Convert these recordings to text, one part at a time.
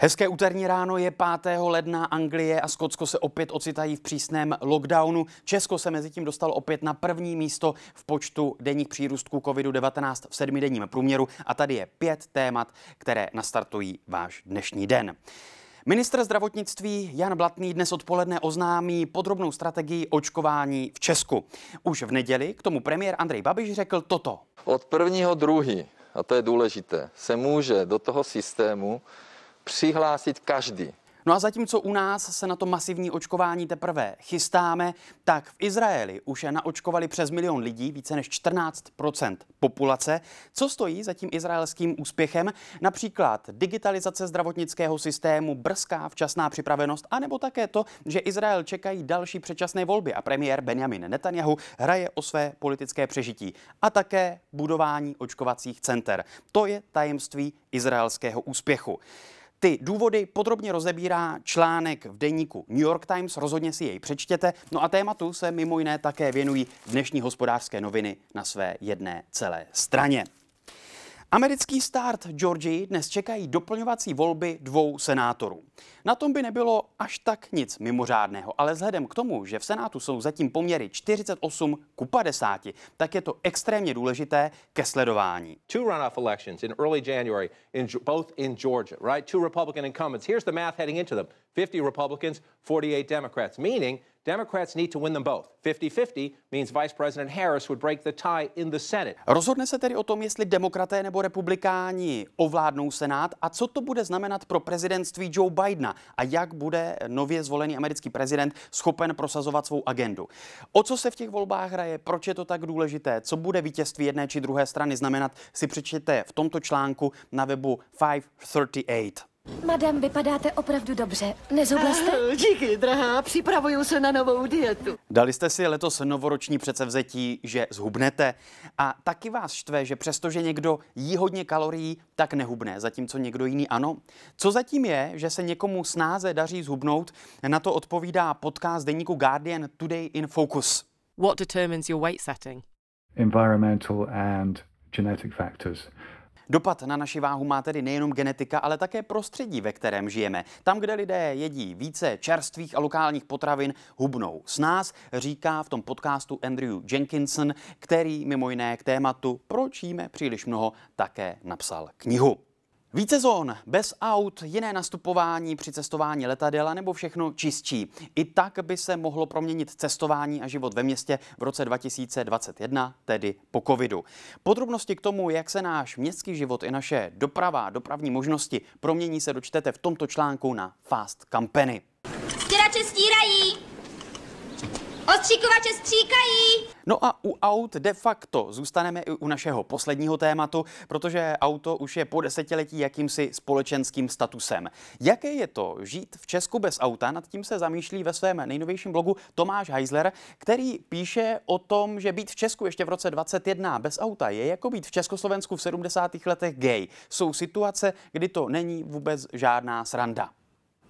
Hezké úterní ráno je 5. ledna. Anglie a Skotsko se opět ocitají v přísném lockdownu. Česko se mezi tím dostalo opět na první místo v počtu denních přírůstků COVID-19 v sedmidenním průměru. A tady je pět témat, které nastartují váš dnešní den. Ministr zdravotnictví Jan Blatný dnes odpoledne oznámí podrobnou strategii očkování v Česku. Už v neděli k tomu premiér Andrej Babiš řekl toto. Od prvního druhý, a to je důležité, se může do toho systému přihlásit každý. No a zatímco u nás se na to masivní očkování teprve chystáme, tak v Izraeli už je naočkovali přes milion lidí, více než 14 populace. Co stojí za tím izraelským úspěchem? Například digitalizace zdravotnického systému, brzká včasná připravenost, anebo také to, že Izrael čekají další předčasné volby a premiér Benjamin Netanyahu hraje o své politické přežití. A také budování očkovacích center. To je tajemství izraelského úspěchu. Ty důvody podrobně rozebírá článek v deníku New York Times, rozhodně si jej přečtěte. No a tématu se mimo jiné také věnují dnešní hospodářské noviny na své jedné celé straně. Americký stát Georgii dnes čekají doplňovací volby dvou senátorů. Na tom by nebylo až tak nic mimořádného, ale vzhledem k tomu, že v Senátu jsou zatím poměry 48 ku 50, tak je to extrémně důležité ke sledování. Two runoff elections in early January, in, both in Georgia, right? Two Republican incumbents. Here's the math heading into them. 50 Republicans, 48 Democrats, meaning 50-50 Harris Rozhodne se tedy o tom, jestli demokraté nebo republikáni ovládnou Senát a co to bude znamenat pro prezidentství Joe Bidena a jak bude nově zvolený americký prezident schopen prosazovat svou agendu. O co se v těch volbách hraje, proč je to tak důležité, co bude vítězství jedné či druhé strany znamenat, si přečtěte v tomto článku na webu 538. Madam, vypadáte opravdu dobře. Nezoblaste? Ah, díky, drahá. Připravuju se na novou dietu. Dali jste si letos novoroční předsevzetí, že zhubnete. A taky vás štve, že přestože někdo jí hodně kalorií, tak nehubne, zatímco někdo jiný ano. Co zatím je, že se někomu snáze daří zhubnout, na to odpovídá podcast deníku Guardian Today in Focus. What determines your weight setting? Environmental and genetic factors. Dopad na naši váhu má tedy nejenom genetika, ale také prostředí, ve kterém žijeme. Tam, kde lidé jedí více čerstvých a lokálních potravin, hubnou s nás, říká v tom podcastu Andrew Jenkinson, který mimo jiné k tématu Proč jíme příliš mnoho také napsal knihu. Více zón, bez aut, jiné nastupování při cestování letadela nebo všechno čistší. I tak by se mohlo proměnit cestování a život ve městě v roce 2021, tedy po covidu. Podrobnosti k tomu, jak se náš městský život i naše doprava dopravní možnosti promění se dočtete v tomto článku na Fast Company. Stěrače stírají! Ostříkovače stříkají! No a u aut de facto zůstaneme i u našeho posledního tématu, protože auto už je po desetiletí jakýmsi společenským statusem. Jaké je to žít v Česku bez auta? Nad tím se zamýšlí ve svém nejnovějším blogu Tomáš Heisler, který píše o tom, že být v Česku ještě v roce 21 bez auta je jako být v Československu v 70. letech gay. Jsou situace, kdy to není vůbec žádná sranda.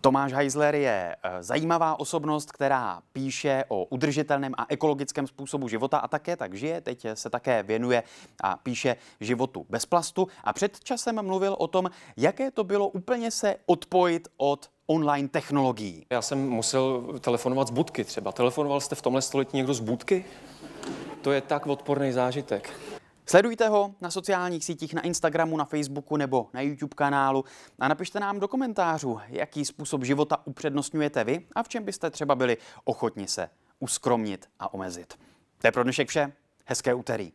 Tomáš Heisler je eh, zajímavá osobnost, která píše o udržitelném a ekologickém způsobu života a také tak žije. Teď se také věnuje a píše životu bez plastu. A před časem mluvil o tom, jaké to bylo úplně se odpojit od online technologií. Já jsem musel telefonovat z budky třeba. Telefonoval jste v tomhle století někdo z budky? To je tak odporný zážitek. Sledujte ho na sociálních sítích, na Instagramu, na Facebooku nebo na YouTube kanálu a napište nám do komentářů, jaký způsob života upřednostňujete vy a v čem byste třeba byli ochotni se uskromnit a omezit. To je pro dnešek vše. Hezké úterý.